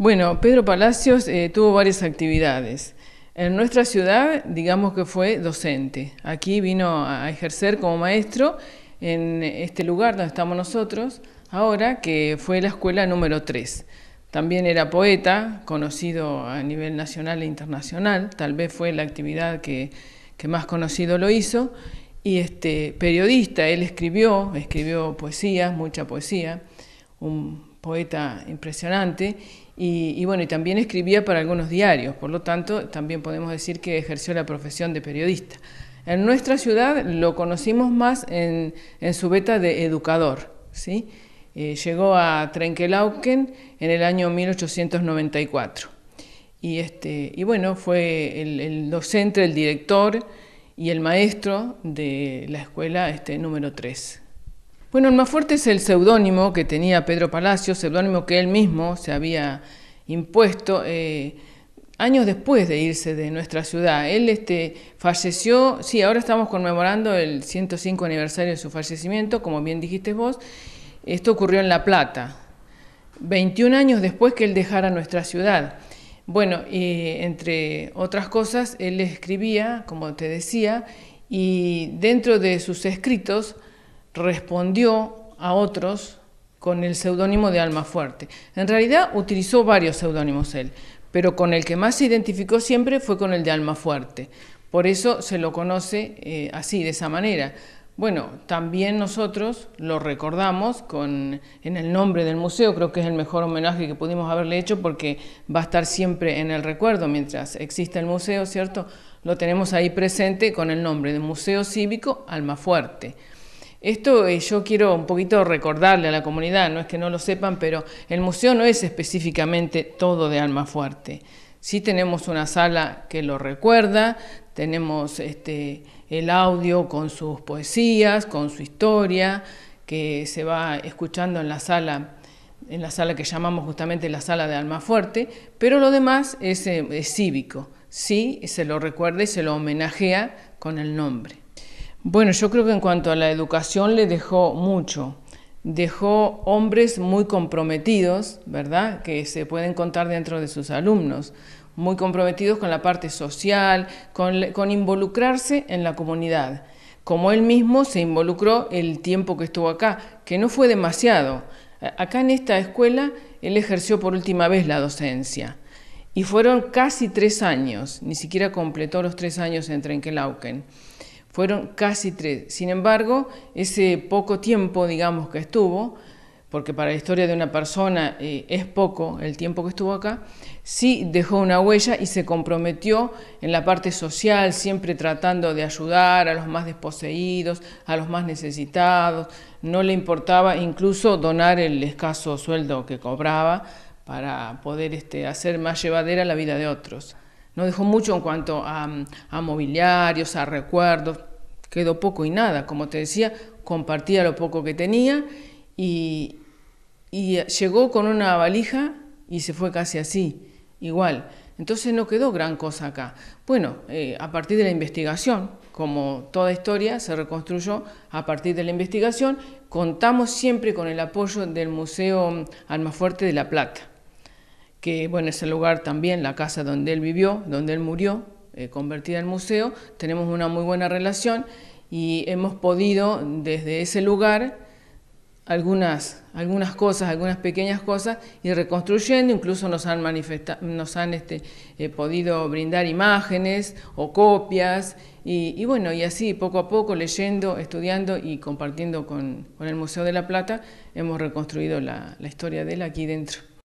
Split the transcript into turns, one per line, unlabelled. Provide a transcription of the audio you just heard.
Bueno, Pedro Palacios eh, tuvo varias actividades. En nuestra ciudad, digamos que fue docente. Aquí vino a ejercer como maestro en este lugar donde estamos nosotros, ahora que fue la escuela número 3. También era poeta, conocido a nivel nacional e internacional, tal vez fue la actividad que, más conocido lo hizo, y este, periodista, él escribió, escribió poesía, mucha poesía, un poeta impresionante, y, bueno, también escribía para algunos diarios, por lo tanto, también podemos decir que ejerció la profesión de periodista. En nuestra ciudad lo conocimos más en, su beta de educador, ¿sí? Eh, llegó a Trenkelauken en el año 1894. Y, este, y bueno, fue el, docente, el director y el maestro de la escuela este, número 3. Bueno, el más fuerte es el seudónimo que tenía Pedro Palacio, seudónimo que él mismo se había impuesto eh, años después de irse de nuestra ciudad. Él este, falleció, sí, ahora estamos conmemorando el 105 aniversario de su fallecimiento, como bien dijiste vos, esto ocurrió en La Plata, 21 años después que él dejara nuestra ciudad. Bueno, y entre otras cosas, él escribía, como te decía, y dentro de sus escritos, respondió a otros con el seudónimo de Almafuerte. En realidad utilizó varios seudónimos él, pero con el que más se identificó siempre fue con el de Almafuerte. Por eso se lo conoce eh, así, de esa manera. Bueno, también nosotros lo recordamos en el nombre del museo, creo que es el mejor homenaje que pudimos haberle hecho porque va a estar siempre en el recuerdo mientras exista el museo, ¿cierto? Lo tenemos ahí presente con el nombre de Museo Cívico Almafuerte. Esto eh, yo quiero un poquito recordarle a la comunidad, no es que no lo sepan, pero el museo no es específicamente todo de alma fuerte Sí tenemos una sala que lo recuerda, tenemos este, el audio con sus poesías, con su historia, que se va escuchando en la sala en la sala que llamamos justamente la sala de alma fuerte pero lo demás es eh, cívico, sí se lo recuerda y se lo homenajea con el nombre. Bueno, yo creo que en cuanto a la educación le dejó mucho. Dejó hombres muy comprometidos, ¿verdad? Que se pueden contar dentro de sus alumnos, muy comprometidos con la parte social, con, involucrarse en la comunidad como él mismo se involucró el tiempo que estuvo acá, que no fue demasiado. Acá en esta escuela él ejerció por última vez la docencia y fueron casi tres años, ni siquiera completó los tres años en Trenquelauquen fueron casi tres. Sin embargo, ese poco tiempo, digamos, que estuvo, porque para la historia de una persona eh, es poco el tiempo que estuvo acá, sí dejó una huella y se comprometió en la parte social, siempre tratando de ayudar a los más desposeídos, a los más necesitados. No le importaba incluso donar el escaso sueldo que cobraba para poder este, hacer más llevadera la vida de otros. No dejó mucho en cuanto a, mobiliarios, a recuerdos, quedó poco y nada. Como te decía, compartía lo poco que tenía y, llegó con una valija y se fue casi así, igual. Entonces no quedó gran cosa acá. Bueno, eh, a partir de la investigación, como toda historia se reconstruyó a partir de la investigación, contamos siempre con el apoyo del Museo Almafuerte de La Plata que bueno, ese lugar también, la casa donde él vivió, donde él murió, eh, convertida en museo, tenemos una muy buena relación y hemos podido desde ese lugar algunas, algunas cosas, algunas pequeñas cosas, y reconstruyendo, incluso nos han, nos han este, eh, podido brindar imágenes o copias, y, bueno, y así poco a poco, leyendo, estudiando y compartiendo con, el Museo de la Plata, hemos reconstruido la, la historia de él aquí dentro.